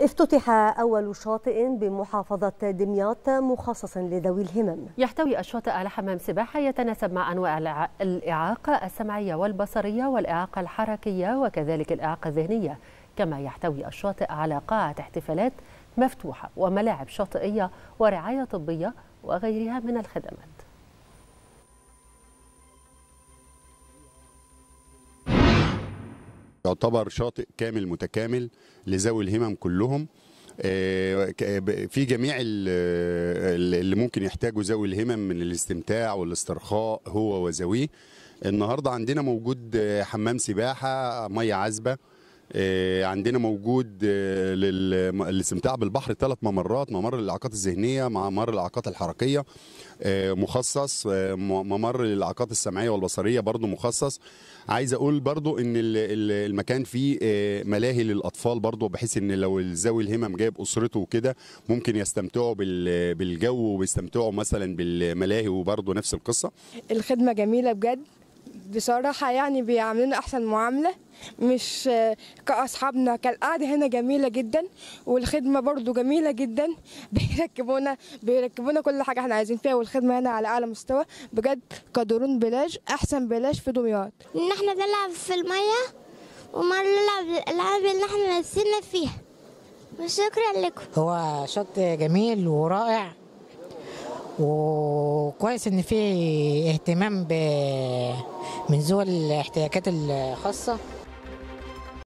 افتتح أول شاطئ بمحافظة دمياط مخصص لذوي الهمم يحتوي الشاطئ على حمام سباحة يتناسب مع أنواع الإعاقة السمعية والبصرية والإعاقة الحركية وكذلك الإعاقة الذهنية كما يحتوي الشاطئ على قاعة احتفالات مفتوحة وملاعب شاطئية ورعاية طبية وغيرها من الخدمات يعتبر شاطئ كامل متكامل لذوي الهمم كلهم آه، في جميع اللي ممكن يحتاجه ذوي الهمم من الاستمتاع والاسترخاء هو وزويه النهارده عندنا موجود حمام سباحه ميه عذبه آه، عندنا موجود آه، للاستمتاع بالبحر ثلاث ممرات ممر للاعاقات الذهنيه ممر للاعاقات الحركيه آه، مخصص ممر للاعاقات السمعيه والبصريه برضو مخصص عايز اقول برضو ان المكان فيه ملاهي للاطفال برضو بحيث ان لو ذوي الهمم جايب اسرته وكده ممكن يستمتعوا بالجو ويستمتعوا مثلا بالملاهي وبرضو نفس القصه الخدمه جميله بجد بصراحة يعني بيعاملونا أحسن معاملة مش كأصحابنا كالقعدة هنا جميلة جدا والخدمة برضو جميلة جدا بيركبونا بيركبونا كل حاجة احنا عايزين فيها والخدمة هنا على أعلى مستوى بجد كدورون بلاج أحسن بلاج في دمياط إن احنا بنلعب في المية ومرة نلعب الألعاب اللي احنا نفسنا فيها وشكرا لكم هو شط جميل ورائع وكويس ان في اهتمام من ذوي الاحتياجات الخاصه